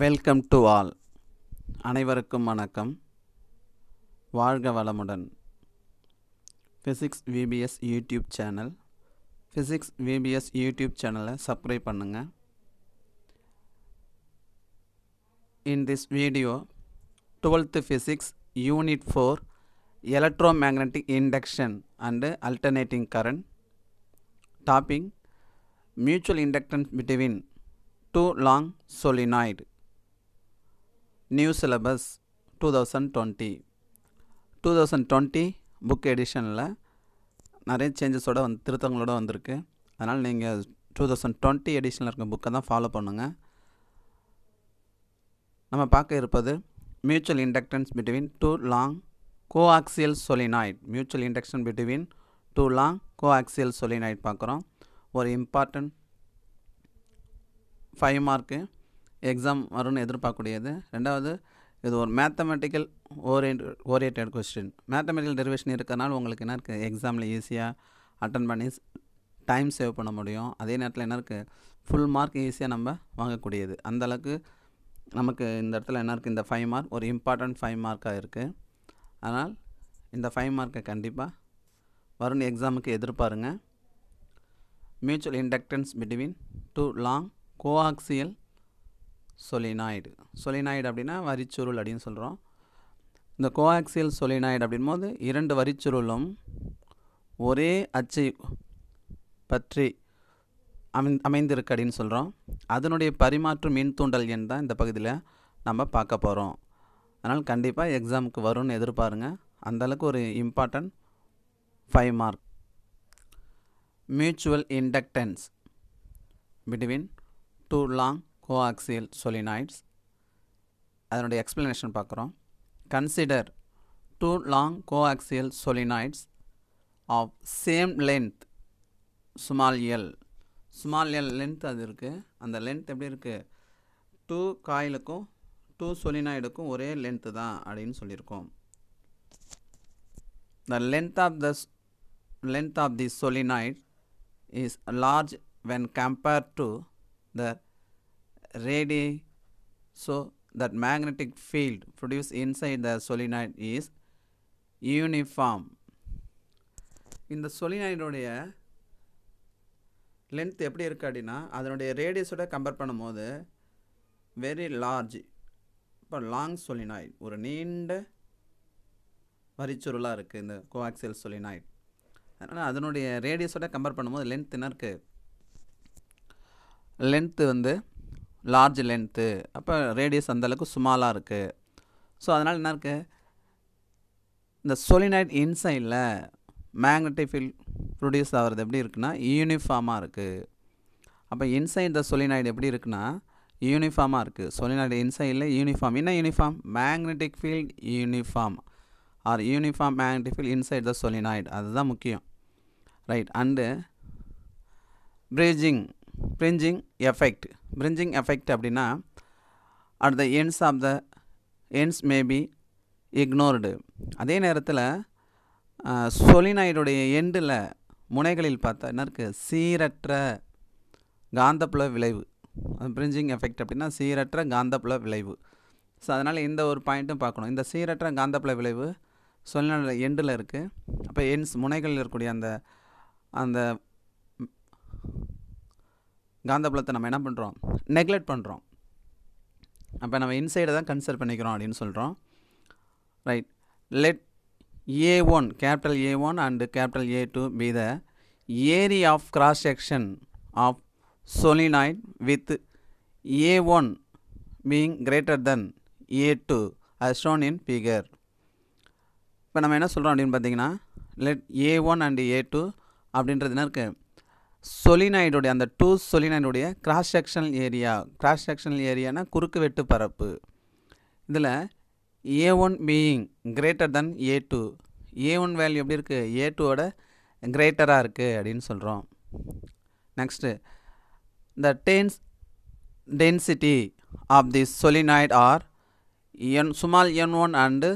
Welcome to all அனைவருக்கும் வணக்கம் வாழ்க வளமுடன் physics VBS YouTube channel physics VBS YouTube சேனலை சப்ஸ்கிரைப் பண்ணுங்கள் in this video twelfth physics unit four electromagnetic induction and alternating current topic mutual inductance between two long solenoid new syllabus two thousand twenty two thousand twenty book எடிஷனில் நிறைய சேஞ்சஸோடு வந்து திருத்தங்களோடு வந்திருக்கு அதனால் நீங்கள் two thousand twenty எடிஷனில் இருக்க புக்கை தான் ஃபாலோ பண்ணுங்கள் நம்ம பார்க்க இருப்பது mutual inductance between two long coaxial solenoid mutual induction between two long coaxial solenoid பார்க்குறோம் ஒரு இம்பார்ட்டண்ட் ஃபைவ் மார்க்கு எக்ஸாம் வரும்னு எதிர்பார்க்கக்கூடியது ரெண்டாவது இது ஒரு mathematical orient oriented question mathematical derivation இருக்கிறனால உங்களுக்கு என்ன இருக்குது எக்ஸாமில் ஈஸியாக அட்டன் பண்ணி டைம் சேவ் பண்ண முடியும் அதே நேரத்தில் என்ன இருக்குது ஃபுல் மார்க் ஈஸியாக நம்ம வாங்கக்கூடியது அந்தளவுக்கு நமக்கு இந்த இடத்துல என்ன இருக்குது இந்த ஃபைவ் மார்க் ஒரு இம்பார்ட்டண்ட் ஃபைவ் மார்க்காக இருக்குது அதனால் இந்த ஃபைவ் மார்க்கை கண்டிப்பாக வரும் எக்ஸாமுக்கு எதிர்பாருங்க mutual inductance between two long coaxial solenoid solenoid அப்படின்னா வரிச்சுருள் அப்படின்னு சொல்கிறோம் இந்த கோஆக்சியல் சொலினாய்டு அப்படின்போது இரண்டு வரிச்சுருளும் ஒரே அச்சை பற்றி அமை அமைந்திருக்கு அப்படின்னு சொல்கிறோம் அதனுடைய பரிமாற்று மின் தூண்டல் எண் தான் இந்த பகுதியில் நம்ம பார்க்க போகிறோம் அதனால் கண்டிப்பாக எக்ஸாமுக்கு வரும்னு எதிர்பாருங்க அந்தளவுக்கு ஒரு important five mark mutual inductance between two long coaxial solenoids அதனுடைய எக்ஸ்ப்ளனேஷன் பார்க்குறோம் consider two long coaxial solenoids of same length small l small l length அது இருக்குது அந்த லென்த் எப்படி இருக்குது டூ காயிலுக்கும் டூ சொலினாய்டுக்கும் ஒரே லென்த்து தான் அப்படின்னு சொல்லியிருக்கோம் the length of the length of the solenoid is large when compared to the radii. So that magnetic field produce inside the solenoid is uniform இந்த solenoidோடைய லென்த் எப்படி இருக்குது அப்படின்னா அதனுடைய ரேடியஸோட கம்பேர் பண்ணும்போது வெரி லார்ஜ் இப்போ லாங் சொலினாய்ட் ஒரு நீண்ட வரிச்சுருளாக இருக்குது இந்த கோஆக்சியல் சொலினாய்ட் அதனால் அதனுடைய ரேடியஸோட கம்பேர் பண்ணும்போது லென்த் என்ன இருக்குது லென்த்து வந்து லார்ஜ் லென்த்து அப்போ ரேடியஸ் அந்தளவுக்கு சுமாலாக இருக்குது ஸோ அதனால் என்ன இருக்குது இந்த சொலினைட் இன்சைடில் மேக்னட்டிக் ஃபீல்ட் ப்ரொடியூஸ் ஆகிறது எப்படி இருக்குன்னா யூனிஃபார்மாக இருக்குது அப்போ இன்சைட் த சொலினைட் எப்படி இருக்குன்னா யூனிஃபார்மாக இருக்குது சொலினைட் இன்சைடில் யூனிஃபார்ம் என்ன uniform magnetic field uniform or uniform magnetic field inside the solenoid அதுதான் முக்கியம் right and bridging fringing effect fringing effect அப்படின்னா at the ends of the ends maybe ignored அதே நேரத்தில் சொலினாய்டுடைய எண்டில் முனைகளில் பார்த்தா என்ன இருக்குது சீரற்ற காந்தப்புல விளைவு பிரிஞ்சிங் எஃபெக்ட் அப்படின்னா சீரற்ற காந்தப்புல விளைவு ஸோ அதனால் இந்த ஒரு பாயிண்ட்டும் பார்க்கணும் இந்த சீரற்ற காந்தப்புல விளைவு சொல்லான எண்டில் இருக்குது அப்போ எண்ட்ஸ் முனைகளில் இருக்கக்கூடிய அந்த அந்த காந்தபுலத்தை நம்ம என்ன பண்ணுறோம் நெக்லெக்ட் பண்ணுறோம் அப்போ நம்ம இன்சைடை தான் கன்சிடர் பண்ணிக்கிறோம் அப்படின்னு சொல்கிறோம் right let A one capital A one and capital A two be the area of cross section of with A one being greater than A two as shown in figure இப்போ நம்ம என்ன சொல்கிறோம் அப்படின்னு பார்த்தீங்கன்னா let A one and A two அப்படின்றது என்ன இருக்குது சொலினாய்டுடைய அந்த டூ சொலினாய்டுடைய cross sectional area cross sectional ஏரியானா குறுக்கு வெட்டு பரப்பு இதில் A one being greater than A two A one value எப்படி இருக்குது ஏ டூவோட கிரேட்டராக இருக்குது அப்படின்னு சொல்கிறோம் next the turns density of the solenoid are n small N one and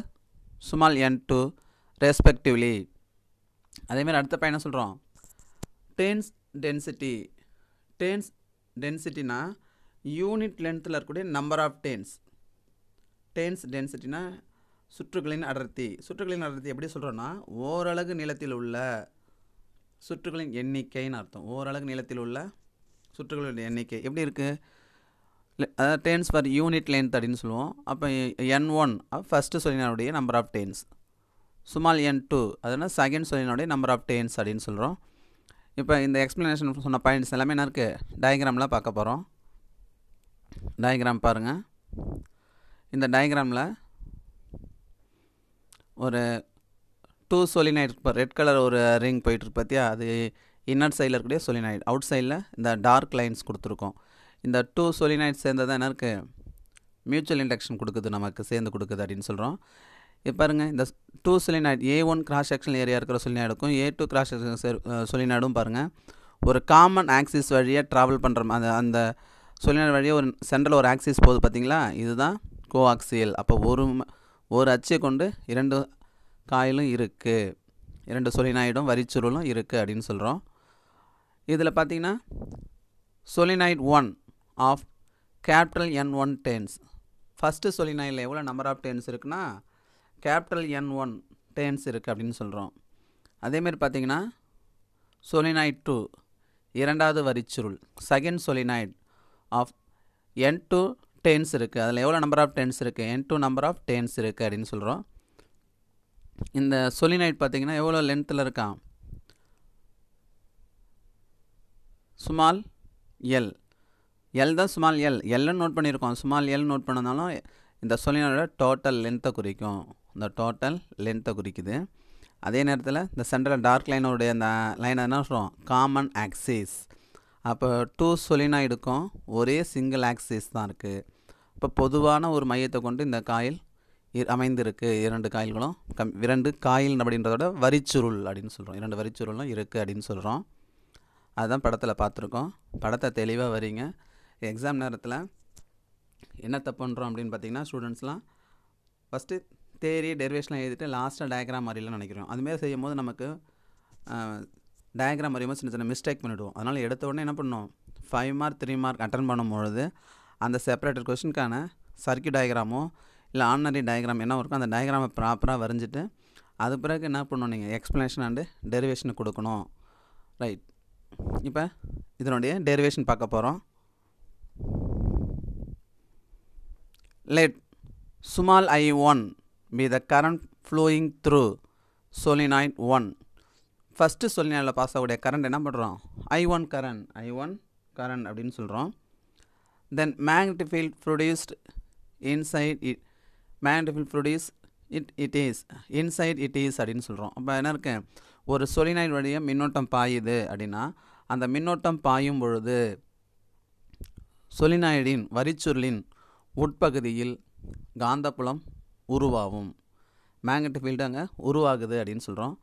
small N two respectively அதேமாரி அடுத்த பையனை சொல்கிறோம் டென்ஸ் டென்சிட்டி டேன்ஸ் டென்சிட்டினா யூனிட் லென்த்தில் இருக்கக்கூடிய நம்பர் ஆஃப் டென்ஸ் டென்ஸ் டென்சிட்டினா சுற்றுகளின் அடர்த்தி சுற்றுகளின் அடர்த்தி எப்படி சொல்கிறோன்னா ஓரளவு நிலத்தில் உள்ள சுற்றுகளின் எண்ணிக்கைன்னு அர்த்தம் ஓரளவு நிலத்தில் உள்ள சுற்றுகளின் எண்ணிக்கை எப்படி இருக்குது அதாவது டேன்ஸ் பர் யூனிட் லென்த் அப்படின்னு சொல்லுவோம் அப்போ என் ஒன் ஃபஸ்ட்டு சொல்லினுடைய number of turns small N two அதுனா செகண்ட் சொல்லினுடைய நம்பர் ஆஃப் டேன்ஸ் அப்படின்னு சொல்கிறோம் இப்போ இந்த எக்ஸ்ப்ளனேஷன் சொன்ன பாயிண்ட்ஸ் எல்லாமே என்ன இருக்குது டயக்ராமில் பார்க்க போகிறோம் டயக்ராம் பாருங்கள் இந்த டயக்ராமில் ஒரு டூ சொலினைட் இப்போ ரெட் கலர் ஒரு ரிங் போயிட்டுருக்கு பார்த்தியா அது இன்னர் சைடில் இருக்கக்கூடிய சொலினைட் அவுட் சைடில் இந்த டார்க் லைன்ஸ் கொடுத்துருக்கோம் இந்த டூ சொலினைட் சேர்ந்தது என்ன இருக்குது மியூச்சுவல் இண்டக்ஷன் கொடுக்குது நமக்கு சேர்ந்து கொடுக்குது அப்படின்னு சொல்கிறோம் இது பாருங்கள் இந்த two solenoid A one cross section area இருக்கிற சொலினாய்டுக்கும் ஏ டூ கிராஸ் செக்ஷன் சொலினாய்டும் பாருங்கள் ஒரு காமன் ஆக்சிஸ் வழியாக ட்ராவல் பண்ணுற அந்த அந்த சொலினாய்டு வழியாக ஒரு சென்ட்ரல் ஒரு ஆக்சிஸ் போகுது பார்த்தீங்களா இதுதான் கோஆக்சியல் அப்போ ஒரு ஒரு அச்சை கொண்டு இரண்டு காயிலும் இருக்குது இரண்டு சொலினாய்டும் வரிச்சுருளும் இருக்குது அப்படின்னு சொல்கிறோம் இதில் பார்த்தீங்கன்னா solenoid one of capital N one turns first சொலினாயில் எவ்வளோ நம்பர் ஆஃப் டென்ஸ் இருக்குன்னா கேபிட்டல் என் ஒன் டேன்ஸ் இருக்குது அப்படின்னு சொல்கிறோம் அதேமாரி பார்த்திங்கன்னா சொலினாய்ட் டூ இரண்டாவது வரிச்சுருள் second solenoid of N two turns இருக்குது அதில் எவ்வளோ நம்பர் ஆஃப் டென்ஸ் இருக்குது N two number of turns இருக்குது அப்படின்னு சொல்கிறோம் இந்த சொலினைட் பார்த்திங்கன்னா எவ்வளோ லென்த்தில் இருக்கான் சுமால் எல் எல் தான் சுமால் எல் எல்லுன்னு நோட் பண்ணியிருக்கோம் சுமால் எல் நோட் பண்ணனாலும் இந்த சொலினோட டோட்டல் லென்த்தை குறிக்கும் இந்த டோட்டல் லென்த்தை குறிக்குது அதே நேரத்தில் இந்த சென்டரில் டார்க் லைனோடைய அந்த லைனை என்ன சொல்கிறோம் காமன் ஆக்சிஸ் அப்போ டூ சொலினாய்டுக்கும் ஒரே சிங்கிள் ஆக்சிஸ் தான் இருக்குது இப்போ பொதுவான ஒரு மையத்தை கொண்டு இந்த காயில் அமைந்திருக்கு இரண்டு காயில்களும் கம் இரண்டு காயில் அப்படின்றதோட வரிச்சுருள் அப்படின்னு சொல்கிறோம் இரண்டு வரிச்சுருளும் இருக்குது அப்படின்னு சொல்கிறோம் அதுதான் படத்தில் பார்த்துருக்கோம் படத்தை தெளிவாக வரீங்க எக்ஸாம் நேரத்தில் என்ன தப்புன்றோம் அப்படின்னு பார்த்தீங்கன்னா ஸ்டூடெண்ட்ஸ்லாம் ஃபஸ்ட்டு தேரி டெரிவேஷனில் எழுதிட்டு லாஸ்ட்டாக டயக்ராம் மாதிரிலாம் நினைக்கிறோம் அதுமாரி செய்யும் போது நமக்கு டயக்ராம் வரையும்போது சின்ன சின்ன மிஸ்டேக் பண்ணிவிடுவோம் அதனால் எடுத்த உடனே என்ன பண்ணோம் five mark three mark attend பண்ணும்பொழுது அந்த செப்பரேட்டர் கொஷினுக்கான சர்க்கியூ டயக்ராமோ இல்லை ஆர்டினரி டயக்ராம் என்ன இருக்கோ அந்த டயக்ராமை ப்ராப்பராக வரைஞ்சிட்டு அது பிறகு என்ன பண்ணணும் நீங்கள் எக்ஸ்ப்ளனேஷன் அண்டு டெரிவேஷன் கொடுக்கணும் ரைட் இப்போ இதனுடைய டெரிவேஷன் பார்க்க போகிறோம் let small i one be the current flowing through solenoid one first சொல்லினில் பாஸ் ஆகக்கூடிய கரண்ட் என்ன பண்ணுறோம் i one current i one current அப்படின்னு சொல்கிறோம் then magnetic field produced inside it magnetic field produce it it is inside it is அப்படின்னு சொல்கிறோம் அப்போ என்ன இருக்கேன் ஒரு சொலினாய் வழியாக மின்னோட்டம் பாயுது அப்படின்னா அந்த மின்னோட்டம் பாயும் பொழுது சொலினாய்டின் வரிச்சுருளின் உட்பகுதியில் காந்தப்புலம் உருவாகும் மேக்னெட்டிக் ஃபீல்டு அங்கே உருவாகுது அப்படின்னு சொல்கிறோம்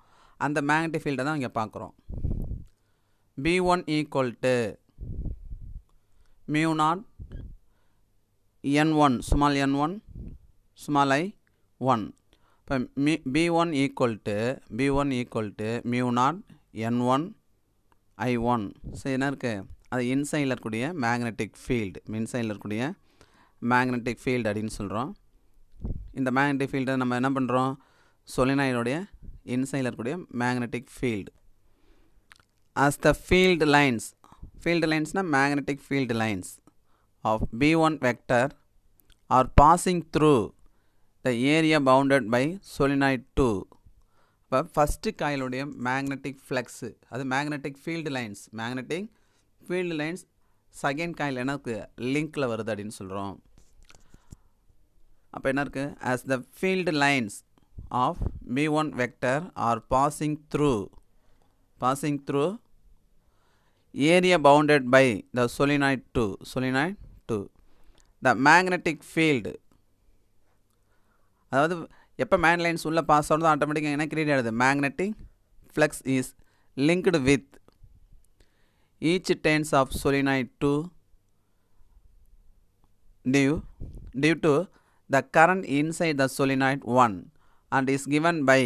அந்த மேக்னெட்டிக் ஃபீல்டை தான் இங்கே பார்க்குறோம் B one equal to mu naught N one small N one small i one இப்போ மி B one equal to B one equal to mu naught N one I one so என்ன இருக்குது அது இன்சைடில் இருக்கக்கூடிய மேக்னெட்டிக் ஃபீல்டு மின்சைடில் இருக்கக்கூடிய magnetic field அப்படின்னு சொல்கிறோம் இந்த மேக்னெட்டிக் ஃபீல்டை நம்ம என்ன பண்ணுறோம் சொலினாயினுடைய இன்சைடில் இருக்கக்கூடிய magnetic field as the field lines field லைன்ஸ்னால் magnetic field lines of B one vector are passing through the area bounded by solenoid two இப்போ ஃபஸ்ட்டு காயிலுடைய மேக்னெட்டிக் ஃப்ளெக்ஸு அது magnetic field lines magnetic field lines second coil எனக்கு லிங்க்கில் வருது அப்படின்னு சொல்கிறோம் அப்போ என்ன இருக்குது as the field lines of மி one vector are passing through passing through area bounded by the solenoid two solenoid two the magnetic field அதாவது எப்போ மேன் லைன்ஸ் உள்ளே பாஸ் ஆனதோ ஆட்டோமேட்டிக்காக என்ன கிரியேட் ஆகுது magnetic flux is linked with each turns of solenoid two due due to the current inside the solenoid one and is given by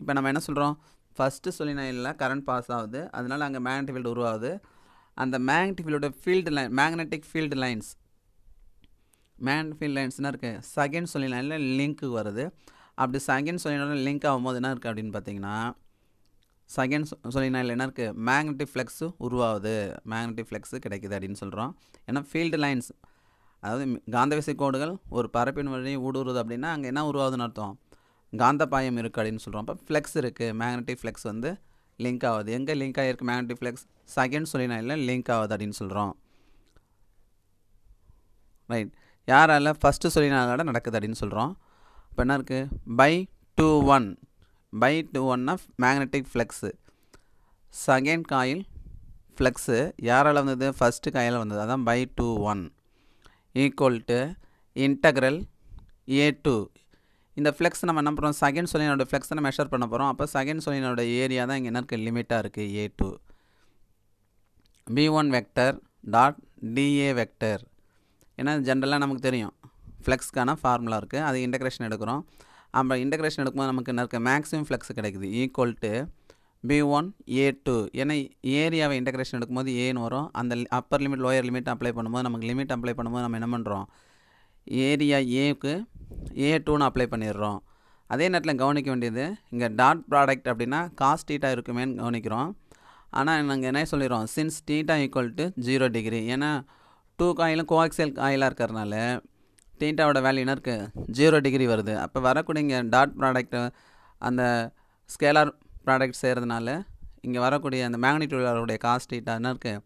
இப்போ நம்ம என்ன சொல்கிறோம் ஃபஸ்ட்டு சொலினாய்டில் கரண்ட் பாஸ் ஆகுது அதனால் அங்கே மேக்னெட்டிக் ஃபீல்டு உருவாகுது அந்த மேக்னெட்டிக் ஃபீல்டோட field line magnetic field lines magnet field லைன்ஸ்னால் இருக்குது செகண்ட் சொலினாயில் லிங்க்கு வருது அப்படி செகண்ட் சொலினாயில் லிங்க் ஆகும்போது என்ன இருக்குது அப்படின்னு பார்த்தீங்கன்னா செகண்ட் சொலினாயில் என்ன இருக்குது மேக்னெட்டிக் ஃப்ளெக்ஸு உருவாகுது மேக்னெட்டிக் ஃப்ளெக்ஸு கிடைக்குது அப்படின்னு சொல்கிறோம் ஏன்னா ஃபீல்டு லைன்ஸ் அதாவது விசை கோடுகள் ஒரு பரப்பின் வழியை ஊடுருவது அப்படின்னா அங்கே என்ன உருவாகுதுன்னு அர்த்தம் காந்த பாயம் இருக்குது அப்படின்னு சொல்கிறோம் அப்போ ஃப்ளெக்ஸ் இருக்குது மேக்னட்டிக் ஃப்ளெக்ஸ் வந்து லிங்க் ஆகுது எங்கே லிங்க் ஆகியிருக்கு மேக்னட்டிக் ஃப்ளெக்ஸ் செகண்ட் சொல்லினா இல்லை லிங்க் ஆகுது அப்படின்னு சொல்கிறோம் ரைட் யாரால் ஃபஸ்ட்டு சொல்லினாலோட நடக்குது அப்படின்னு சொல்கிறோம் இப்போ என்ன இருக்குது phi two one phi two ஒன்னா magnetic flux second coil flux யாரால் வந்தது ஃபஸ்ட்டு காயில் வந்தது அதான் phi two one equal to integral A two இந்த ஃப்ளெக்ஸ் நம்ம என்ன பண்ணுறோம் செகண்ட் சொலினோட ஃப்ளெக்ஸை மெஷர் பண்ண போகிறோம் அப்போ செகண்ட் சொலினோட ஏரியா தான் இங்கே என்ன இருக்குது லிமிட்டாக இருக்குது A two B one vector dot dA vector ஏன்னா ஜென்ரலாக நமக்கு தெரியும் ஃப்ளெக்ஸ்க்கான ஃபார்முலா இருக்குது அது இன்டகிரேஷன் எடுக்கிறோம் அப்போ இன்டகிரேஷன் எடுக்கும்போது நமக்கு என்ன இருக்குது மேக்ஸிமம் ஃப்ளெக்ஸ் கிடைக்குது equal to B one A two ஏன்னா ஏரியாவை இன்டகிரேஷன் எடுக்கும்போது ஏன்னு வரும் அந்த upper limit lower limit apply பண்ணும்போது நமக்கு லிமிட் அப்ளை பண்ணும்போது நம்ம என்ன பண்ணுறோம் ஏரியா ஏக்கு ஏ டூன்னு அப்ளை பண்ணிடுறோம் அதே நேரத்தில் கவனிக்க வேண்டியது இங்கே டாட் ப்ராடக்ட் அப்படின்னா காஸ்ட் டீட்டா இருக்குமேன்னு கவனிக்கிறோம் ஆனால் நாங்கள் என்ன சொல்லிடுறோம் since theta equal to zero degree ஏன்னா டூ காயிலும் கோஆக்சியல் காயிலாக இருக்கிறனால டீட்டாவோட வேல்யூ என்ன இருக்குது ஜீரோ டிகிரி வருது அப்போ வரக்கூடிய இங்கே டாட் ப்ராடக்ட் அந்த ஸ்கேலார் ப்ராடக்ட் செய்கிறதுனால இங்கே வரக்கூடிய அந்த மேக்னெட் டூலருடைய காஸ்ட் என்ன இருக்குது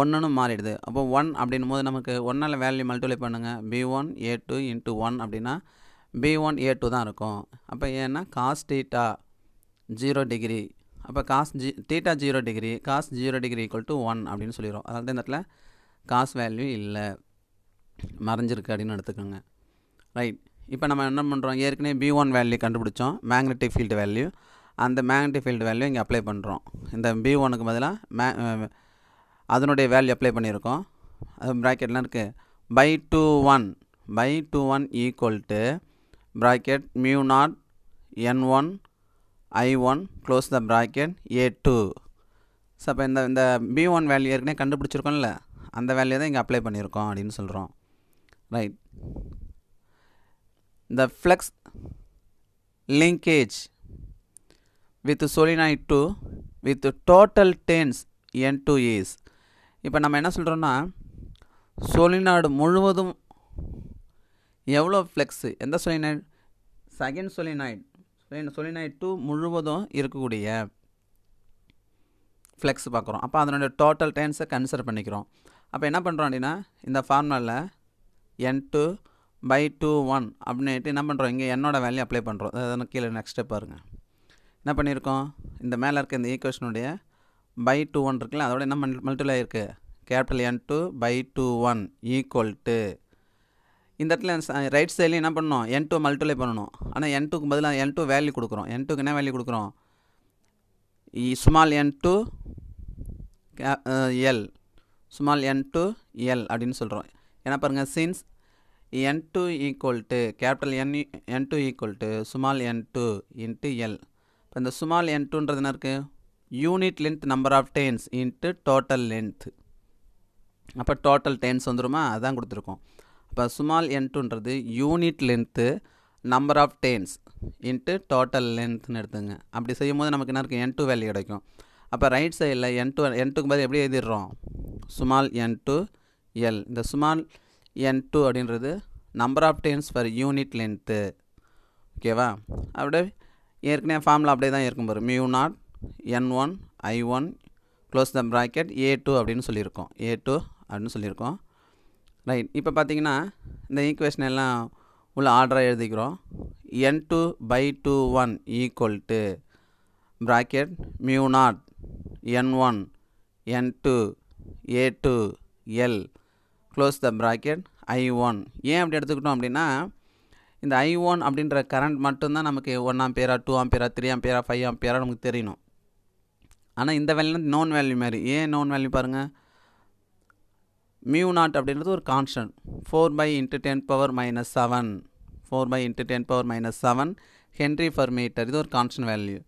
ஒன்றுன்னு மாறிடுது அப்போ ஒன் அப்படின்னும் போது நமக்கு ஒன்றால் வேல்யூ மல்டிப்ளை பண்ணுங்கள் B one A two into one அப்படின்னா பி ஒன் ஏ டூ தான் இருக்கும் அப்போ ஏன்னா காஸ் டீட்டா ஜீரோ டிகிரி அப்போ காஸ் ஜி theta zero degree cos zero degree equal to one அப்படின்னு சொல்லிடுவோம் அதாவது இந்த இடத்துல காஸ் வேல்யூ இல்லை மறைஞ்சிருக்கு அப்படின்னு எடுத்துக்கோங்க ரைட் இப்போ நம்ம என்ன பண்ணுறோம் ஏற்கனவே பி ஒன் வேல்யூ கண்டுபிடிச்சோம் மேக்னெட்டிக் ஃபீல்டு வேல்யூ அந்த மேக்னட்டிக் ஃபீல்டு வேல்யூ இங்கே அப்ளை பண்ணுறோம் இந்த பி ஒனுக்கு பதிலாக மே அதனுடைய வேல்யூ அப்ளை பண்ணியிருக்கோம் அது ப்ராக்கெட்லாம் இருக்குது phi two one phi two one equal to bracket mu naught N one I one close the bracket A two so அப்போ இந்த இந்த பி ஒன் வேல்யூ ஏற்கனவே கண்டுபிடிச்சிருக்கோம்ல அந்த வேல்யூ தான் இங்கே அப்ளை பண்ணியிருக்கோம் அப்படின்னு சொல்கிறோம் ரைட் இந்த flux linkage with solenoid two with total turns N two as இப்போ நம்ம என்ன சொல்கிறோன்னா சொலினாடு முழுவதும் எவ்வளோ ஃப்ளெக்ஸு எந்த solenoid second solenoid solenoid two முழுவதும் இருக்கக்கூடிய ஃப்ளெக்ஸ் பார்க்குறோம் அப்போ அதனுடைய டோட்டல் டென்ஸை கன்சிடர் பண்ணிக்கிறோம் அப்போ என்ன பண்ணுறோம் அப்படின்னா இந்த ஃபார்முலாவில் N two phi two one அப்படின்ட்டு என்ன பண்ணுறோம் இங்கே என்னோடய வேல்யூ அப்ளை பண்ணுறோம் அதான் கீழே நெக்ஸ்ட் ஸ்டெப் பாருங்கள் என்ன பண்ணியிருக்கோம் இந்த மேலே இருக்க இந்த ஈக்குவேஷனுடைய பை டூ ஒன் இருக்குல்ல அதோட என்ன மல்டிப்ளை இருக்குது capital N two phi two one equal to இந்த இடத்துல ரைட் சைட்லேயும் என்ன பண்ணணும் என் டூ மல்டிப்ளை பண்ணணும் ஆனால் என் டூக்கு பதிலாக என் டூ வேல்யூ கொடுக்குறோம் என் டூக்கு என்ன வேல்யூ கொடுக்குறோம் ஸ்மால் என் டூ எல் ஸ்மால் என் டூ எல் அப்படின்னு சொல்கிறோம் ஏன்னா பாருங்கள் since N two equal to capital N N two equal to small N two into l இப்போ இந்த சுமால் என் டூன்றது என்ன இருக்குது unit length number of turns into total length அப்போ டோட்டல் டென்ஸ் வந்துருமா அதான் கொடுத்துருக்கோம் அப்போ சுமால் என் டூன்றது unit length number of turns into total லென்த்னு எடுத்துங்க அப்படி செய்யும் போது நமக்கு என்ன இருக்குது என் டூ வேல்யூ கிடைக்கும் அப்போ ரைட் சைடில் என் டூ என் டூக்கு பதில் எப்படி எழுதிடுறோம் சுமால் என் டூ எல் இந்த சுமால் என் டூ அப்படின்றது number of turns per unit length ஓகேவா அப்படியே ஏற்கனவே ஃபார்மில் அப்படியே தான் இருக்கும் பாரு mu naught N one I one close the bracket A two அப்படின்னு சொல்லியிருக்கோம் ஏ டூ அப்படின்னு சொல்லியிருக்கோம் ரைட் இப்போ பார்த்தீங்கன்னா இந்த ஈக்குவேஷன் எல்லாம் உள்ள ஆர்டராக எழுதிக்கிறோம் N two phi two one equal to bracket mu naught N one N two A two L close the bracket I one ஏன் அப்படி எடுத்துக்கிட்டோம் அப்படின்னா இந்த ஐ ஒன் அப்படின்ற கரண்ட் மட்டும்தான் நமக்கு ஒன் பேரா டூ ஆம்பியரா த்ரீ ஆம்பியரா ஃபைவ் ஆம்பியரா நமக்கு தெரியணும் ஆனால் இந்த வேல்யூனா நோன் வேல்யூ மாதிரி ஏன் நோன் வேல்யூ பாருங்கள் மியூ நாட் அப்படின்றது ஒரு constant four pi into ten power minus seven four pi into ten power minus seven henry per metre இது ஒரு constant value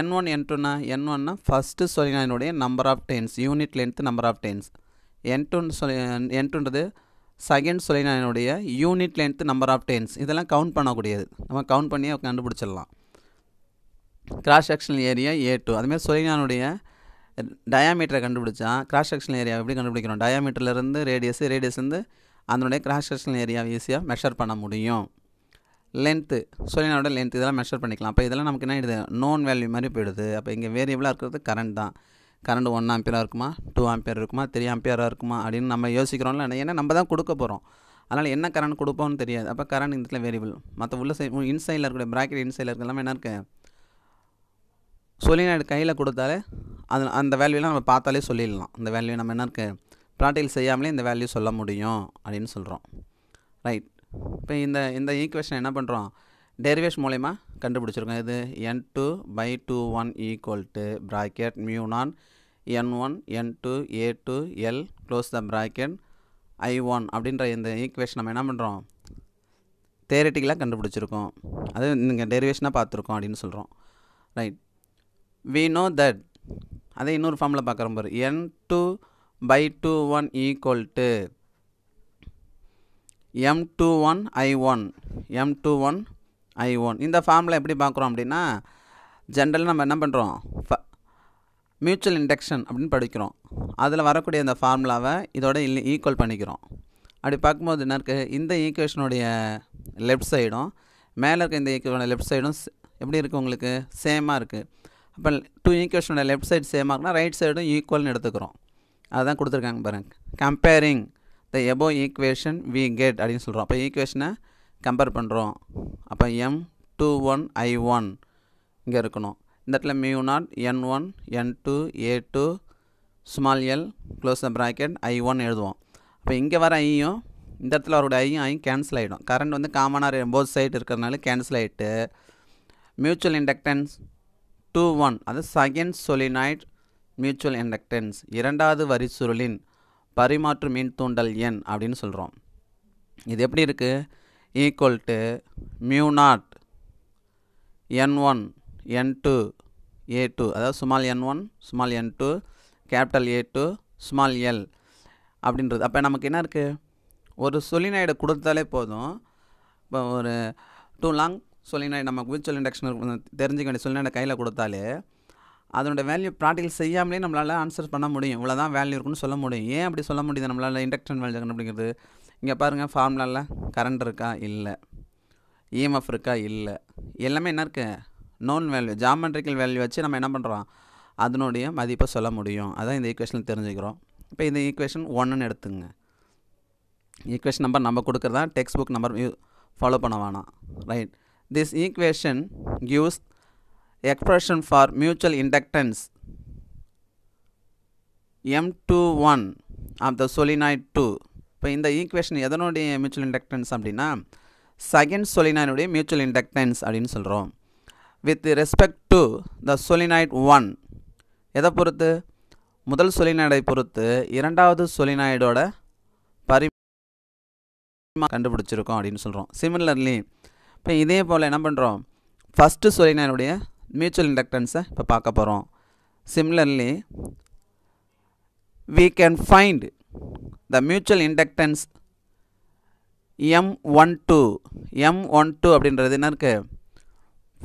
N one N டூனா என் ஒன்னா ஃபஸ்ட்டு என்னுடைய number of turns unit length number of turns N டூன்னு சொல்லி N டூன்றது second சொல்லினுடைய unit length number of turns இதெல்லாம் கவுண்ட் பண்ணக்கூடியது நம்ம கவுண்ட் பண்ணி கண்டுபிடிச்சிடலாம் cross sectional area A two அதுமாதிரி சொலினானுடைய டயாமீட்டரை கண்டுபிடிச்சா கிராஸ் செக்ஷனல் ஏரியா எப்படி கண்டுபிடிக்கிறோம் டயாமீட்டர்லேருந்து ரேடியஸ் ரேடியஸ்லேருந்து அதனுடைய கிராஸ் செக்ஷனல் ஏரியாவை ஈஸியாக மெஷர் பண்ண முடியும் லென்த்து சொலினாவோட லென்த் இதெல்லாம் மெஷர் பண்ணிக்கலாம் அப்போ இதெல்லாம் நமக்கு என்ன ஆகிடுது நோன் வேல்யூ மாதிரி போயிடுது அப்போ இங்கே வேரியபிளாக இருக்கிறது கரண்ட் தான் கரண்ட் ஒன் ஆம்பியராக இருக்குமா டூ ஆம்பியர் இருக்குமா த்ரீ ஆம்பியராக இருக்குமா அப்படின்னு நம்ம யோசிக்கிறோம்ல ஏன்னா நம்ம தான் கொடுக்க போகிறோம் அதனால் என்ன கரண்ட் கொடுப்போம்னு தெரியாது அப்போ கரண்ட் இந்த இடத்துல வேரியபிள் மற்ற உள்ள சை இன்சைடில் இருக்கக்கூடிய ப்ராக்கெட் இன்சைடில் இருக்க எல்லாமே என்ன இருக்குது சொலினாய்டு கையில் கொடுத்தாலே அது அந்த வேல்யூலாம் நம்ம பார்த்தாலே சொல்லிடலாம் அந்த வேல்யூ நம்ம என்ன இருக்குது ப்ராக்டிகல் செய்யாமலே இந்த வேல்யூ சொல்ல முடியும் அப்படின்னு சொல்கிறோம் ரைட் இப்போ இந்த இந்த ஈக்குவேஷன் என்ன பண்ணுறோம் டெரிவேஷ் மூலயமா கண்டுபிடிச்சிருக்கோம் இது N two phi two one equal to bracket mu naught N one N two A two L close the bracket I one அப்படின்ற இந்த ஈக்குவேஷன் நம்ம என்ன பண்ணுறோம் தேரட்டிக்கலாக கண்டுபிடிச்சிருக்கோம் அது நீங்கள் டெரிவேஷனாக பார்த்துருக்கோம் அப்படின்னு சொல்கிறோம் ரைட் வி நோ தட் அதே இன்னொரு ஃபார்மில் பார்க்குற பாரு N two phi two one equal to M two one I one M two one I one இந்த ஃபார்மில் எப்படி பார்க்குறோம் அப்படின்னா ஜென்ரலாக நம்ம என்ன பண்ணுறோம் ஃப மியூச்சுவல் இண்டக்ஷன் அப்படின்னு படிக்கிறோம் அதில் வரக்கூடிய அந்த ஃபார்முலாவை இதோட ஈக்குவல் பண்ணிக்கிறோம் அப்படி பார்க்கும்போது என்ன இருக்குது இந்த ஈக்குவேஷனுடைய லெஃப்ட் சைடும் மேலே இருக்க இந்த ஈக்குவேஷனோட லெஃப்ட் சைடும் எப்படி இருக்குது உங்களுக்கு சேமாக இருக்குது அப்போ டூ ஈக்குவேஷனோட லெஃப்ட் சைடு சேமாக இருக்குன்னா ரைட் சைடும் ஈக்குவல்னு எடுத்துக்கிறோம் அதுதான் கொடுத்துருக்காங்க பாருங்கள் comparing the above equation we get அப்படின்னு சொல்கிறோம் அப்போ ஈக்குவேஷனை கம்பேர் பண்ணுறோம் அப்போ எம் டூ ஒன் ஐ ஒன் இங்கே இருக்கணும் இந்த இடத்துல mu naught N one N two A two small L close the bracket I one எழுதுவோம் அப்போ இங்கே வர ஐயும் இந்த இடத்துல அவரோட ஐயும் ஐயும் கேன்சல் ஆகிடும் கரண்ட் வந்து காமனாக போத் சைடு இருக்கிறதுனால கேன்சல் ஆகிட்டு மியூச்சுவல் இண்டக்டன்ஸ் டூ ஒன் அது செகண்ட் சொலினாய்ட் மியூச்சுவல் இண்டக்டன்ஸ் இரண்டாவது வரி சுருளின் பரிமாற்று மின் தூண்டல் எண் அப்படின்னு சொல்கிறோம் இது எப்படி இருக்குது equal to mu naught N one N two A two அதாவது small N one small N two capital A two small L அப்படின்றது அப்போ நமக்கு என்ன இருக்குது ஒரு சொலினாய்டை கொடுத்தாலே போதும் இப்போ ஒரு டூ லாங் சொலினாய்டு நமக்கு வித் சொலிண்டக்ஷன் தெரிஞ்சுக்க வேண்டிய சொலினாய்டை கையில் கொடுத்தாலே அதனோட வேல்யூ ப்ராக்டிகல் செய்யாமலே நம்மளால் ஆன்சர் பண்ண முடியும் இவ்வளோ தான் வேல்யூ இருக்குன்னு சொல்ல முடியும் ஏன் அப்படி சொல்ல முடியுது நம்மளால் இண்டக்ஷன் வேல்யூ அப்படிங்கிறது இங்கே பாருங்கள் ஃபார்முலாவில் கரண்ட் இருக்கா இல்லை இஎம்எஃப் e இருக்கா இல்லை எல்லாமே என்ன இருக்குது நோன் வேல்யூ ஜாமெட்ரிக்கல் வேல்யூ வச்சு நம்ம என்ன பண்ணுறோம் அதனுடைய மதிப்பை சொல்ல முடியும் அதான் இந்த ஈக்குவேஷன் தெரிஞ்சுக்கிறோம் இப்போ இந்த ஈக்குவேஷன் ஒன்றுன்னு எடுத்துங்க ஈக்குவேஷன் நம்பர் நம்ம கொடுக்குறதா டெக்ஸ்ட் புக் நம்பர் ஃபாலோ பண்ண வேணாம் right this equation gives expression for mutual inductance M two one of the solenoid two இப்போ இந்த ஈக்குவேஷன் எதனுடைய மியூச்சுவல் இண்டக்டன்ஸ் அப்படின்னா செகண்ட் சொலினாயினுடைய மியூச்சுவல் இண்டக்டன்ஸ் அப்படின்னு சொல்கிறோம் with respect to the solenoid one எதை பொறுத்து முதல் சொலினாய்டை பொறுத்து இரண்டாவது சொலினாய்டோட பரி கண்டுபிடிச்சிருக்கோம் அப்படின்னு சொல்கிறோம் சிமிலர்லி இப்போ இதே போல் என்ன பண்ணுறோம் ஃபஸ்ட்டு சொலினாயினுடைய மியூச்சுவல் இண்டக்டன்ஸை இப்போ பார்க்க போகிறோம் similarly we can find the mutual M one two M one two அப்படின்றது என்ன இருக்குது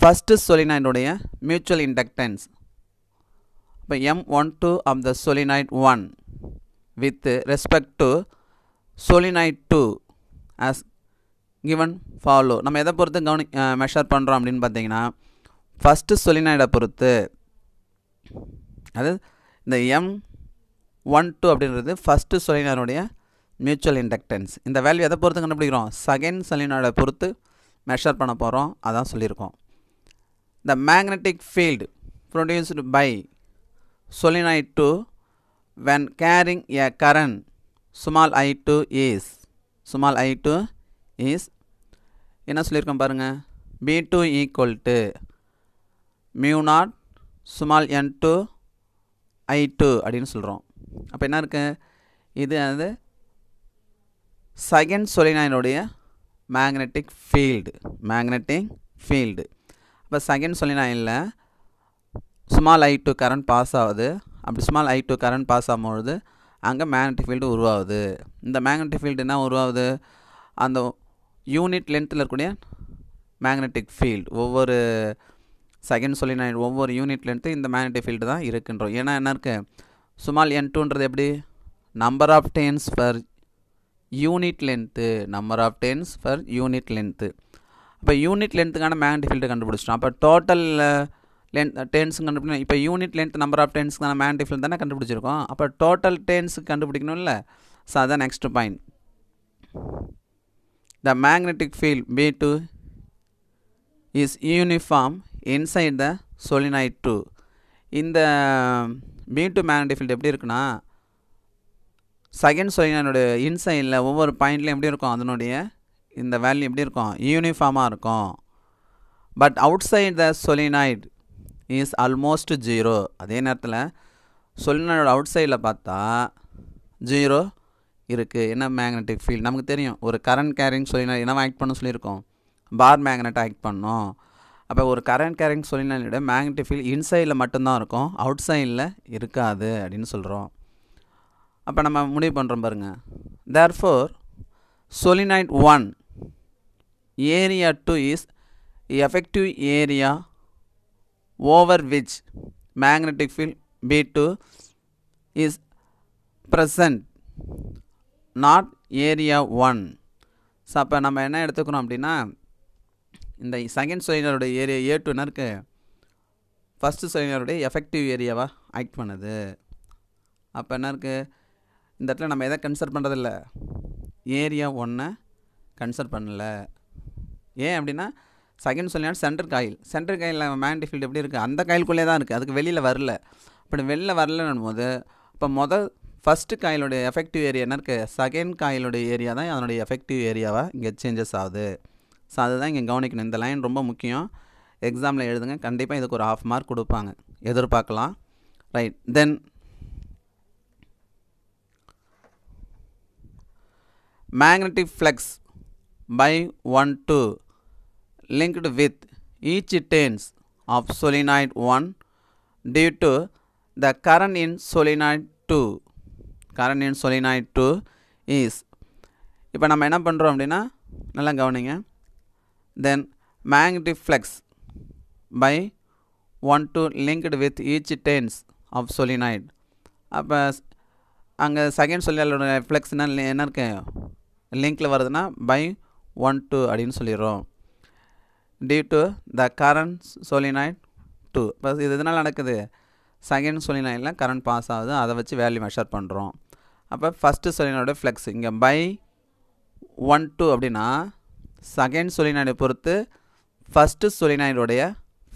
ஃபஸ்ட்டு சொலினாய்டுடைய மியூச்சுவல் இண்டக்டன்ஸ் இப்போ M one two of the solenoid one with respect to solenoid two as given follow நம்ம எதை பொறுத்து கவனி மெஷர் பண்ணுறோம் அப்படின்னு பார்த்தீங்கன்னா ஃபஸ்ட்டு சொலினாய்டை பொறுத்து அது இந்த எம் ஒன் டூ அப்படின்றது ஃபஸ்ட்டு சொலினாருடைய மியூச்சுவல் இண்டக்டன்ஸ் இந்த வேல்யூ எதை பொறுத்து கண்டுபிடிக்கிறோம் செகண்ட் சொலினாரோட பொறுத்து மெஷர் பண்ண போகிறோம் அதான் சொல்லியிருக்கோம் the magnetic field produced by solenoid two when carrying a current small I two is small I two is என்ன சொல்லியிருக்கோம் பாருங்கள் B two equal to mu naught small N two I two அப்படின்னு சொல்கிறோம் அப்போ என்ன இருக்குது இது அது செகண்ட் சொலினாயினுடைய மேக்னெட்டிக் ஃபீல்டு மேக்னெட்டிக் ஃபீல்டு இப்போ செகண்ட் சொலினாயினில் small I two current pass ஆகுது அப்படி small I two current pass ஆகும்பொழுது அங்கே மேக்னெட்டிக் ஃபீல்டு உருவாகுது இந்த மேக்னெட்டிக் ஃபீல்டு என்ன உருவாகுது அந்த யூனிட் லென்த்தில் இருக்கக்கூடிய மேக்னெட்டிக் ஃபீல்டு ஒவ்வொரு செகண்ட் சொல்லி நான் ஒவ்வொரு யூனிட் லென்த்து இந்த மேக்னெட்டிக் ஃபீல்டு தான் இருக்குன்றோம் ஏன்னா என்ன இருக்குது சுமால் என் டூன்றது எப்படி number of turns per unit length number of turns per unit length அப்போ யூனிட் லென்த்துக்கான மேக்னெட்டிக் ஃபீல்டு கண்டுபிடிச்சிட்டோம் அப்போ டோட்டல் லென்த் டென்ஸும் கண்டுபிடிக்கணும் இப்போ யூனிட் லென்த் நம்பர் ஆஃப் டென்ஸ்க்கான மேக்னெட்டிக் ஃபீல்டு தானே கண்டுபிடிச்சிருக்கோம் அப்போ டோட்டல் டென்ஸுக்கு கண்டுபிடிக்கணும்ல ஸோ அதான் next point the magnetic field B two is uniform inside the solenoid two இந்த பீம் டு மேக்னெட்டிக் ஃபீல்டு எப்படி இருக்குன்னா செகண்ட் சொயினோட இன்சைனில் ஒவ்வொரு பாயிண்ட்லையும் எப்படி இருக்கும் அதனுடைய இந்த வேல்யூ எப்படி இருக்கும் யூனிஃபார்மாக இருக்கும் but outside the solenoid is almost zero அதே நேரத்தில் சொலினாய்டோட அவுட் சைடில் பார்த்தா ஜீரோ இருக்குது என்ன மேக்னெட்டிக் ஃபீல்டு நமக்கு தெரியும் ஒரு கரண்ட் கேரிங் சொலினாய்ட் என்ன ஆக்ட் பண்ண சொல்லியிருக்கோம் பார் மேக்னெட்டாக ஆக்ட் பண்ணோம் அப்போ ஒரு கரண்ட் கேரிங் சொலினாலியோட மேக்னெட்டிக் ஃபீல்டு இன்சைடில் மட்டும்தான் இருக்கும் அவுட் சைடில் இருக்காது அப்படின்னு சொல்கிறோம் அப்போ நம்ம முடிவு பண்ணுறோம் பாருங்கள் for solenoid one area two is effective area over which magnetic field B two is present not area one so அப்போ நம்ம என்ன எடுத்துக்கணும் அப்படின்னா இந்த செகண்ட் சொலினருடைய ஏரியா ஏ டூ இருக்குது ஃபஸ்ட்டு சொலினருடைய எஃபெக்டிவ் ஏரியாவாக ஆக்ட் பண்ணுது அப்போ என்ன இருக்குது இந்த இடத்துல நம்ம எதை கன்சர்ட் பண்ணுறதில்ல ஏரியா ஒன்றை கன்சர்ட் பண்ணலை ஏன் அப்படின்னா செகண்ட் சொல்லினா சென்டர் காயில் சென்டர் காயில் மேண்டி ஃபீல்டு எப்படி இருக்குது அந்த காயிலுக்குள்ளே தான் இருக்குது அதுக்கு வெளியில் வரல அப்படி வெளியில் வரலன்னும் போது இப்போ முதல் ஃபஸ்ட்டு காயிலுடைய எஃபெக்டிவ் ஏரியா என்ன இருக்குது செகண்ட் காயிலுடைய ஏரியா தான் அதனுடைய எஃபெக்டிவ் ஏரியாவாக இங்கே சேஞ்சஸ் ஆகுது ஸோ அதுதான் இங்கே கவனிக்கணும் இந்த லைன் ரொம்ப முக்கியம் எக்ஸாமில் எழுதுங்க கண்டிப்பாக இதுக்கு ஒரு ஆஃப் மார்க் கொடுப்பாங்க எதிர்பார்க்கலாம் right then magnetic flux phi one two linked with each turns of solenoid one due to the current in solenoid two current in solenoid two is இப்போ நம்ம என்ன பண்ணுறோம் அப்படின்னா நல்லா கவனிங்க Then magnetic flux by 1 to linked with each tens of solenoid. அப்போ அங்கே second சொல்லாலோட ஃப்ளெக்ஸ்னால் என்ன இருக்கு லிங்கில் வருதுன்னா பை ஒன் டூ அப்படின்னு சொல்லிடுறோம் due to the current solenoid two இப்போ இது எதனால் நடக்குது செகண்ட் சொலினாய்டில் கரண்ட் பாஸ் ஆகுது அதை வச்சு வேல்யூ மெஷர் பண்ணுறோம் அப்போ ஃபஸ்ட்டு சொலினாயோட ஃப்ளெக்ஸ் இங்கே பை ஒன் டூ அப்படின்னா செகண்ட் சொலினாய்டை பொறுத்து ஃபஸ்ட்டு சொலினாய்டுடைய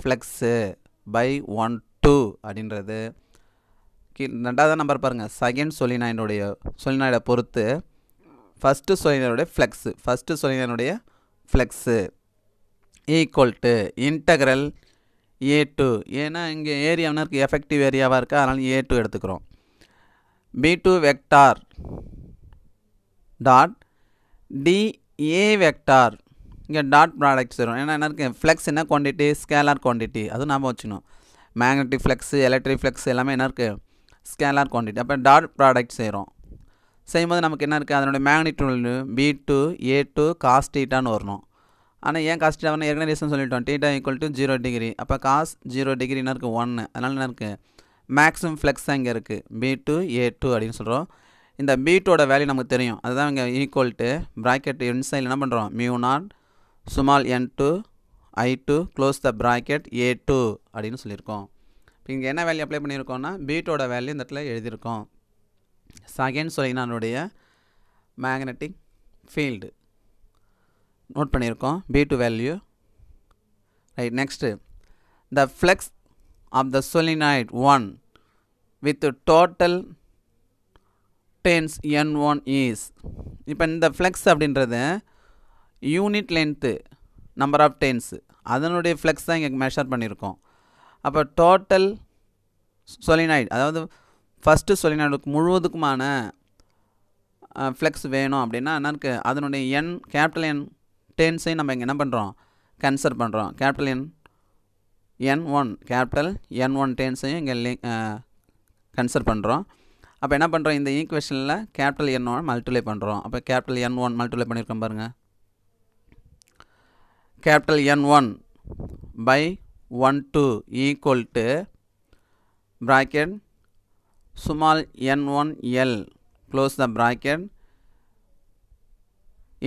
ஃப்ளெக்ஸு பை ஒன் டூ அப்படின்றது ரெண்டாவது நம்பர் பாருங்கள் செகண்ட் சொலினாய்டுடைய சொலினாய்டை பொறுத்து ஃபஸ்ட்டு சொலினாய்டுடைய ஃப்ளெக்ஸு ஃபஸ்ட்டு சொலினாய்டுடைய flux equal to integral A two ஏன்னா இங்கே ஏரியாவில் இருக்குது எஃபெக்டிவ் ஏரியாவாக இருக்குது அதனால் ஏ டூ எடுத்துக்கிறோம் B two vector dot D A vector இங்கே டாட் ப்ராடக்ட்ஸ் வரும் ஏன்னா என்ன இருக்குது ஃப்ளெக்ஸ் என்ன குவான்டிட்டி ஸ்கேலார் குவான்டிட்டி அதுவும் நாம் வச்சுக்கணும் மேக்னெட்டிக் ஃப்ளெக்ஸு எலக்ட்ரிக் ஃப்ளெக்ஸ் எல்லாமே என்ன இருக்குது ஸ்கேலார் குவான்டிட்டி அப்போ டாட் ப்ராடக்ட் செய்கிறோம் செய்யும்போது நமக்கு என்ன இருக்குது அதனுடைய magnitude B two A two cos டீட்டான்னு வரணும் ஆனால் ஏன் காஸ் டீட்டா வரணும் ஏற்கனவே ரீசன் சொல்லிட்டோம் theta equal to zero degree அப்போ காஸ் ஜீரோ டிகிரி என்ன இருக்குது ஒன்று அதனால் என்ன இருக்குது மேக்ஸிமம் ஃப்ளெக்ஸ் தான் இங்கே இருக்குது பி டூ ஏ டூ அப்படின்னு சொல்கிறோம் இந்த பீட்டோட வேல்யூ நமக்கு தெரியும் அதுதான் இங்கே ஈக்குவல்ட்டு ப்ராக்கெட் இன்சைடில் என்ன பண்ணுறோம் mu naught small N two I two close the bracket A two அப்படின்னு சொல்லியிருக்கோம் இப்போ இங்கே என்ன வேல்யூ அப்ளை பண்ணியிருக்கோம்னா பீட்டோட வேல்யூ இந்த இடத்துல எழுதியிருக்கோம் செகண்ட் சொலினானுடைய மேக்னட்டிக் ஃபீல்டு நோட் பண்ணியிருக்கோம் B two value right next the flux of the solenoid one with total obtains N1 is இப்போ இந்த ஃப்ளெக்ஸ் அப்படின்றது unit length number of turns அதனுடைய ஃப்ளெக்ஸ் தான் இங்கே மெஷர் பண்ணியிருக்கோம் அப்போ டோட்டல் சொலினாய்டு அதாவது ஃபஸ்ட்டு சொலினாய்டுக்கு முழுவதுக்குமான ஃப்ளெக்ஸ் வேணும் அப்படின்னா என்ன இருக்குது அதனுடைய என் கேபிட்டல் என் டென்ஸையும் நம்ம இங்கே என்ன பண்ணுறோம் கன்சர் பண்ணுறோம் capital N N one capital N one டென்ஸையும் இங்கே லிங்க் கன்சர் பண்ணுறோம் அப்போ என்ன பண்ணுறோம் இந்த ஈக்குவேஷனில் கேபிட்டல் என் ஒன் மல்டிப்ளை பண்ணுறோம் அப்போ கேபிட்டல் என் ஒன் மல்டிப்ளை பண்ணியிருக்கோம் பாருங்கள் capital N one phi one two equal to N one L close the bracket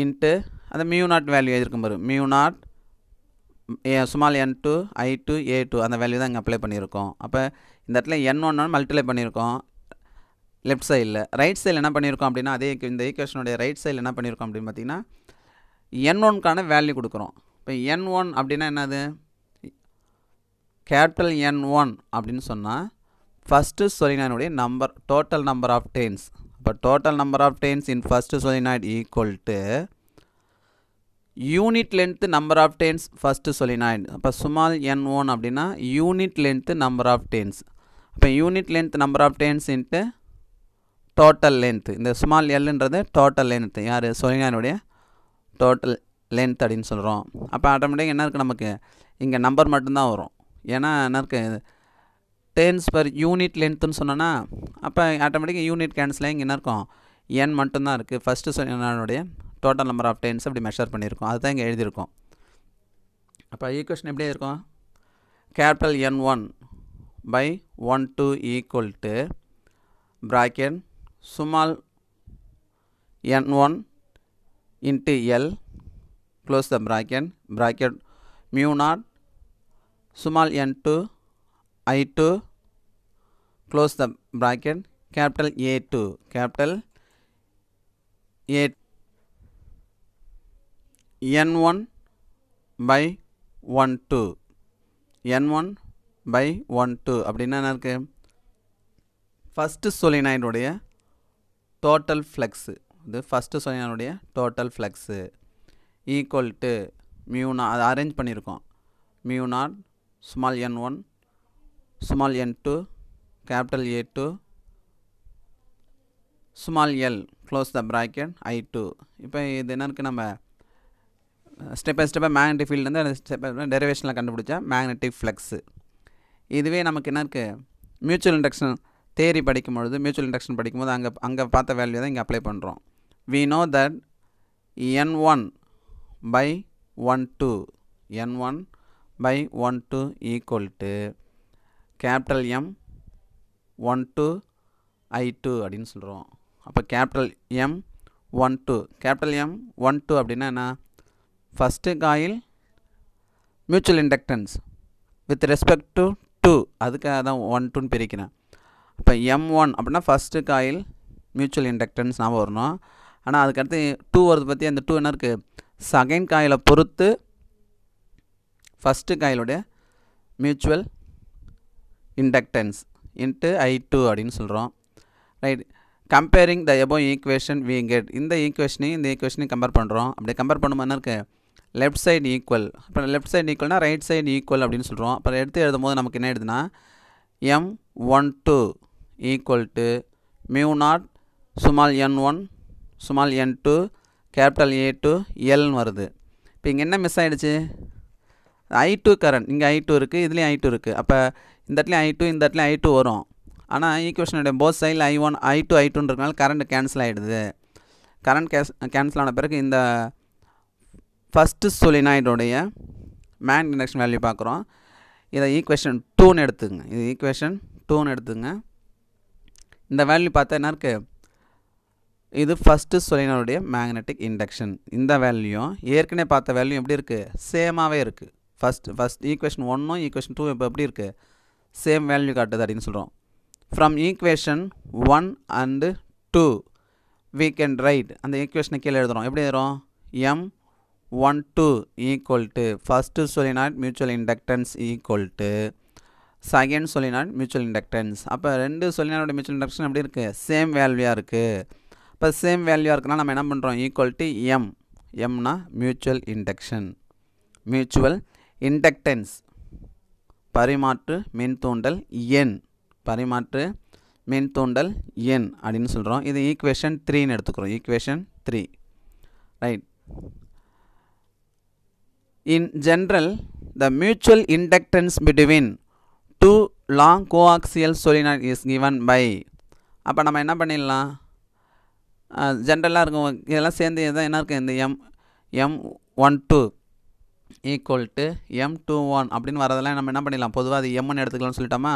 into அந்த மியூ நாட் வேல்யூ எழுதியிருக்கும் பாரு mu naught A small N two I two A two அந்த value தான் இங்கே apply பண்ணியிருக்கோம் அப்போ இந்த இடத்துல என் ஒன்னு மல்டிப்ளை பண்ணியிருக்கோம் லெஃப்ட் சைடில் ரைட் சைடில் என்ன பண்ணியிருக்கோம் அப்படின்னா அதே இந்த ஈக்குவேஷனுடைய ரைட் சைடில் என்ன பண்ணியிருக்கோம் அப்படின்னு பார்த்தீங்கன்னா என் ஒன்க்கான வேல்யூ கொடுக்குறோம் இப்போ என் ஒன் அப்படின்னா என்னது கேபிட்டல் என் ஒன் அப்படின்னு சொன்னால் ஃபஸ்ட்டு சொலினாயினுடைய number total number of turns இப்போ total number of turns in first solenoid equal to unit length number of turns first solenoid அப்போ சுமால் என் ஒன் அப்படின்னா unit length number of turns அப்போ unit length number of turns into total length இந்த small எல்ன்றது total length யார் சோனியானுடைய total length அப்படின்னு சொல்கிறோம் அப்போ ஆட்டோமேட்டிக் என்ன இருக்குது நமக்கு இங்கே நம்பர் மட்டும்தான் வரும் ஏன்னா என்ன இருக்குது டென்ஸ் பர் யூனிட் லென்த்துன்னு சொன்னோன்னா அப்போ ஆட்டோமேட்டிக்காக யூனிட் கேன்சல் இங்கே என்ன இருக்கும் என் மட்டும்தான் இருக்குது ஃபஸ்ட்டு சொன்னுடைய டோட்டல் நம்பர் ஆஃப் டென்ஸ் அப்படி மெஷர் பண்ணியிருக்கோம் அதுதான் இங்கே எழுதியிருக்கோம் அப்போ ஈக்குவேஷன் எப்படி இருக்கும் capital N one phi one two equal to bracket small n1 into L close the bracket bracket mu naught small n2 I2 close the bracket capital A2 capital A n1 by 1 2 n1 by 1 2 அப்படின்னா என்ன இருக்குது first சொலினாய்டுடைய total flux இது first சொன்னனுடைய total flux equal to mu அதை arrange பண்ணியிருக்கோம் mu naught small N one small N two capital A two small L close the bracket I two இப்போ இது என்ன இருக்குது நம்ம ஸ்டெப் பை ஸ்டெப்பாக மேக்னெட்டிக் ஃபீல்டு வந்து ஸ்டெப் டெரிவேஷனில் கண்டுபிடிச்சா மேக்னெட்டிக் ஃப்ளக்ஸு இதுவே நமக்கு என்ன இருக்குது மியூச்சுவல் இண்டக்ஷன் தேரி படிக்கும் பொழுது மியூச்சுவல் இண்டக்ஷன் படிக்கும்போது அங்கே அங்கே பார்த்த வேல்யூ தான் இங்கே அப்ளை பண்ணுறோம் we know that N one phi one two N one phi one two equal to capital M one two I two அப்படின்னு சொல்கிறோம் அப்போ capital M one two capital M one two அப்படின்னா என்ன first coil mutual inductance with respect to two அதுக்காக தான் one டூன்னு பிரிக்கிறேன் இப்போ எம் ஒன் அப்படின்னா ஃபஸ்ட்டு காயில் மியூச்சுவல் இண்டக்டன்ஸ் நாம் வரணும் ஆனால் அதுக்கடுத்து டூ வரது பற்றி அந்த டூ என்ன இருக்குது செகண்ட் காயிலை பொறுத்து ஃபஸ்ட்டு காயிலுடைய mutual inductance into I two அப்படின்னு சொல்கிறோம் right comparing the above equation we get இந்த ஈக்குவேஷனையும் இந்த ஈக்குவேஷனையும் கம்பேர் பண்ணுறோம் அப்படி கம்பேர் பண்ணும்போது என்ன இருக்குது லெஃப்ட் சைடு ஈக்குவல் அப்புறம் லெஃப்ட் சைடு ஈக்குவல்னால் ரைட் சைடு ஈக்குவல் அப்படின்னு சொல்கிறோம் அப்புறம் எடுத்து எழுதும் போது நமக்கு என்ன எழுதுனா M one two equal to mu naught small N one small N two capital A two எல்னு வருது இப்போ இங்கே என்ன மிஸ் ஆகிடுச்சு ஐ டூ கரண்ட் இங்கே ஐ டூ இருக்குது இதுலேயும் ஐ டூ இருக்குது அப்போ இந்த இடத்துலையும் ஐ டூ இந்த இடத்துலையும் ஐ டூ வரும் ஆனால் ஈக்குவேஷனுடைய போத் சைடில் I one I two I டூன்றதுனால கரண்ட் கேன்சல் ஆகிடுது கரண்ட் கேஸ் கேன்சல் ஆன பிறகு இந்த ஃபஸ்ட்டு சொலினாய்டுடைய மேன் இண்டக்ஷன் வேல்யூ பார்க்குறோம் இதை ஈக்குவேஷன் டூன்னு எடுத்துங்க இது ஈக்குவேஷன் டூன்னு எடுத்துங்க இந்த வேல்யூ பார்த்தா என்ன இருக்குது இது ஃபஸ்ட்டு சொலினருடைய மேக்னெட்டிக் இண்டக்ஷன் இந்த வேல்யூ ஏற்கனவே பார்த்த வேல்யூ எப்படி இருக்குது சேமாகவே இருக்குது ஃபஸ்ட் ஃபஸ்ட் ஈக்குவேஷன் ஒன்றும் ஈக்குவேஷன் டூ இப்போ எப்படி இருக்குது சேம் வேல்யூ காட்டுது அப்படின்னு சொல்கிறோம் from equation one and two we can write அந்த ஈக்குவேஷனை கீழே எழுதுகிறோம் எப்படி எழுதுறோம் M one two equal to first solenoid mutual inductance equal to second solenoid mutual inductance அப்போ ரெண்டு சொலினாடோட மியூச்சுவல் இண்டக்ஷன் எப்படி இருக்குது சேம் வேல்யூவாக இருக்குது இப்போ சேம் வேல்யூவாக இருக்குன்னா நம்ம என்ன பண்ணுறோம் டு எம் எம்னா மியூச்சுவல் இண்டக்ஷன் மியூச்சுவல் இண்டக்டன்ஸ் பரிமாற்று மின் தூண்டல் எண் பரிமாற்று மின் தூண்டல் எண் அப்படின்னு சொல்கிறோம் இது ஈக்குவேஷன் த்ரீன்னு எடுத்துக்கிறோம் equation three right in general the mutual inductance between two long coaxial solenoid is given by அப்போ நம்ம என்ன பண்ணிடலாம் ஜென்ரலாக இருக்கும் இதெல்லாம் சேர்ந்து தான் என்ன இருக்குது இந்த M M one two equal to M two one அப்படின்னு வரதெல்லாம் நம்ம என்ன பண்ணிடலாம் பொதுவாக அது எம்னு எடுத்துக்கலாம்னு சொல்லிட்டோமா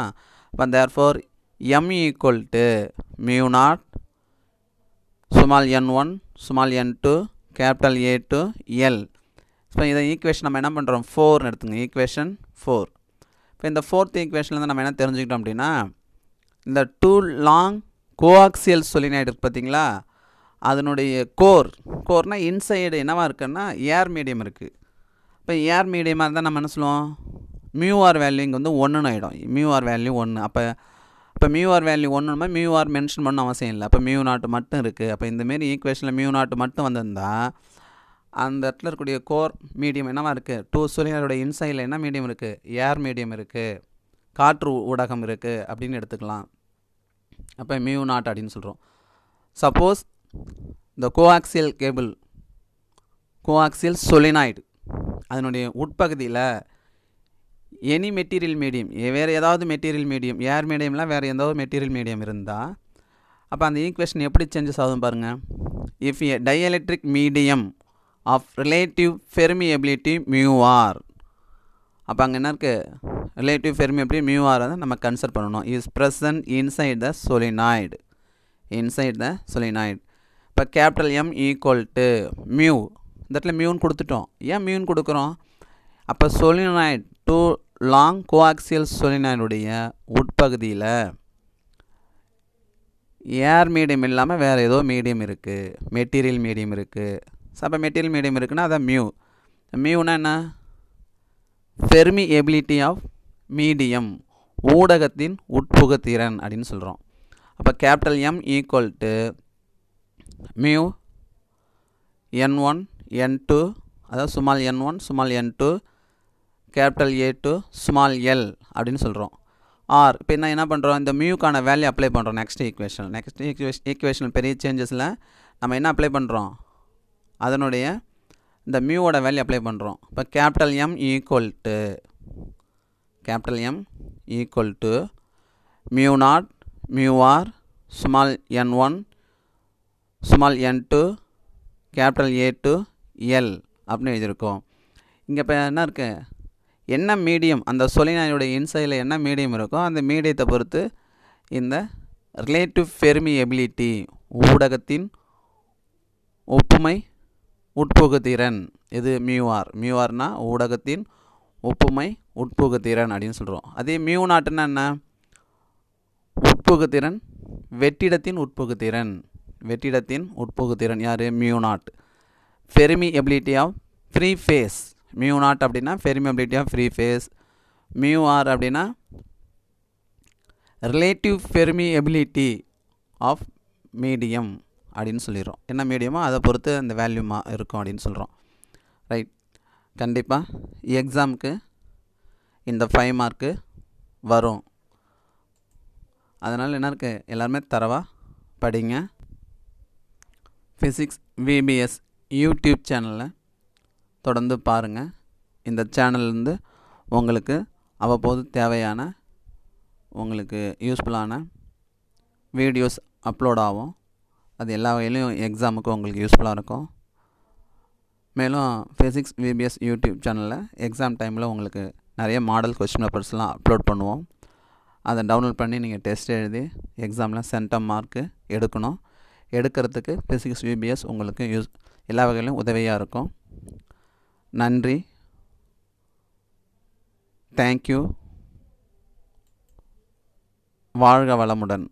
அப்போ therefore M equal to mu naught small N one small N two capital A two l so இதை ஈக்குவேஷன் நம்ம என்ன பண்ணுறோம் ஃபோர்னு எடுத்துங்க ஈக்குவேஷன் ஃபோர் இப்போ இந்த ஃபோர்த் ஈக்குவேஷன்லேருந்து நம்ம என்ன தெரிஞ்சுக்கிட்டோம் அப்படின்னா இந்த டூ லாங் கோஆக்சியல் சொல்லினா இருக்குது பார்த்தீங்களா அதனுடைய கோர் கோர்னால் இன்சைடு என்னவாக இருக்குன்னா ஏர் மீடியம் இருக்குது இப்போ ஏர் மீடியமாக இருந்தால் நம்ம என்ன சொல்லுவோம் மியூஆர் வேல்யூ இங்கே வந்து ஒன்றுன்னு ஆகிடும் மியூஆர் வேல்யூ ஒன்று அப்போ இப்போ மியூஆர் வேல்யூ ஒன்றுமே மியூஆர் மென்ஷன் பண்ண அவசியம் இல்லை அப்போ மியூ நாட்டு மட்டும் இருக்குது அப்போ இந்தமாரி ஈக்குவேஷனில் மியூ நாட்டு மட்டும் வந்திருந்தால் அந்த இடத்துல இருக்கக்கூடிய கோர் மீடியம் என்னவாக இருக்குது டூ சூரியனுடைய இன்சைடில் என்ன மீடியம் இருக்குது ஏர் மீடியம் இருக்குது காற்று ஊடகம் இருக்குது அப்படின்னு எடுத்துக்கலாம் அப்போ மியூ நாட் அப்படின்னு சொல்கிறோம் சப்போஸ் இந்த கோஆக்சியல் கேபிள் கோஆக்சியல் சொலினாய்டு அதனுடைய உட்பகுதியில் எனி மெட்டீரியல் மீடியம் வேறு ஏதாவது மெட்டீரியல் மீடியம் ஏர் மீடியம்லாம் வேறு எதாவது மெட்டீரியல் மீடியம் இருந்தால் அப்போ அந்த ஈக்குவேஷன் எப்படி சேஞ்சஸ் ஆகுதுன்னு பாருங்கள் if a die medium of relative permeability mu r அப்போ அங்கே என்ன இருக்குது ரிலேட்டிவ் ஃபெர்மியபிலிட்டி மியூஆர் வந்து நம்ம கன்சல்ட் பண்ணணும் is present inside the solenoid inside the solenoid இப்போ capital M equal to mu இந்த இடத்துல மியூன் கொடுத்துட்டோம் ஏன் மியூன் கொடுக்குறோம் அப்போ சொலினாய்டு டூ லாங் கோஆக்சியல் சொலினாய்டுடைய உட்பகுதியில் ஏர் மீடியம் இல்லாமல் வேறு ஏதோ மீடியம் இருக்குது மெட்டீரியல் மீடியம் இருக்குது அப்போ மெட்டீரியல் மீடியம் இருக்குன்னா அதை மியூ மியூனா என்ன ஃபெர்மி எபிலிட்டி ஆஃப் மீடியம் ஊடகத்தின் உட்புகத்திறன் அப்படின்னு சொல்கிறோம் அப்போ capital M equal to mu n one N two அதாவது small N one small N two capital A to small l அப்படின்னு சொல்கிறோம் ஆர் இப்போ என்ன என்ன பண்ணுறோம் இந்த மியூக்கான வேல்யூ அப்ளை பண்ணுறோம் நெக்ஸ்ட் ஈக்குவேஷன் நெக்ஸ்ட் ஈக்குவேஷன் பெரிய சேஞ்சஸில் நம்ம என்ன அப்ளை பண்ணுறோம் அதனுடைய இந்த மியூவோட வேல்யூ அப்ளை பண்ணுறோம் இப்போ capital M equal to capital M equal to mu naught mu r small N one small N two capital A to l அப்படின்னு எழுதியிருக்கோம் இங்கே இப்போ என்ன இருக்குது என்ன மீடியம் அந்த சொலினாயுடைய இன்சைடில் என்ன மீடியம் இருக்கோ அந்த மீடியத்தை பொறுத்து இந்த ரிலேட்டிவ் ஃபெர்மியபிலிட்டி ஊடகத்தின் ஒப்புமை உட்புகுத்திறன் இது மியூஆர் மியூஆர்னா ஊடகத்தின் ஒப்புமை உட்புகுத்திறன் அப்படின்னு சொல்கிறோம் அதே மியூ நாட்டுன்னா என்ன உட்புகுத்திறன் வெற்றிடத்தின் உட்புகுத்திறன் வெற்றிடத்தின் உட்புகுத்திறன் யார் mu naught permeability of free space mu naught அப்படின்னா permeability of free space mu r அப்படின்னா relative permeability of medium அப்படின்னு சொல்லிடுறோம் என்ன மீடியமோ அதை பொறுத்து அந்த வேல்யூமா இருக்கும் அப்படின்னு சொல்கிறோம் ரைட் கண்டிப்பாக எக்ஸாமுக்கு இந்த ஃபைவ் மார்க்கு வரும் அதனால் என்ன இருக்குது எல்லாருமே தரவாக படிங்க ஃபிசிக்ஸ் விபிஎஸ் யூடியூப் சேனலில் தொடர்ந்து பாருங்கள் இந்த சேனல்லேருந்து உங்களுக்கு அவ்வப்போது தேவையான உங்களுக்கு யூஸ்ஃபுல்லான வீடியோஸ் அப்லோட் ஆகும் அது எல்லா வகையிலையும் எக்ஸாமுக்கும் உங்களுக்கு யூஸ்ஃபுல்லாக இருக்கும் மேலும் ஃபிசிக்ஸ் விபிஎஸ் யூடியூப் சேனலில் எக்ஸாம் டைமில் உங்களுக்கு நிறைய மாடல் கொஸ்டின் பேப்பர்ஸ்லாம் அப்லோட் பண்ணுவோம் அதை டவுன்லோட் பண்ணி நீங்கள் டெஸ்ட் எழுதி எக்ஸாமில் சென்டம் மார்க்கு எடுக்கணும் எடுக்கிறதுக்கு ஃபிசிக்ஸ் விபிஎஸ் உங்களுக்கு யூஸ் எல்லா வகையிலும் உதவியாக இருக்கும் நன்றி தேங்க்யூ வாழ்க வளமுடன்